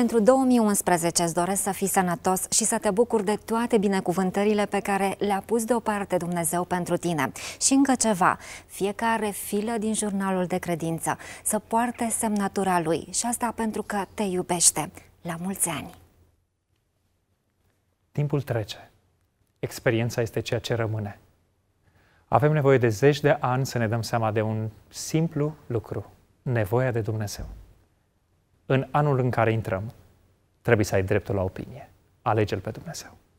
Pentru 2011 îți doresc să fii sănătos și să te bucuri de toate binecuvântările pe care le-a pus deoparte Dumnezeu pentru tine. Și încă ceva, fiecare filă din jurnalul de credință să poarte semnatura lui și asta pentru că te iubește. La mulți ani! Timpul trece. Experiența este ceea ce rămâne. Avem nevoie de zeci de ani să ne dăm seama de un simplu lucru, nevoia de Dumnezeu în anul în care intrăm, trebuie să ai dreptul la opinie. Alege-L pe Dumnezeu.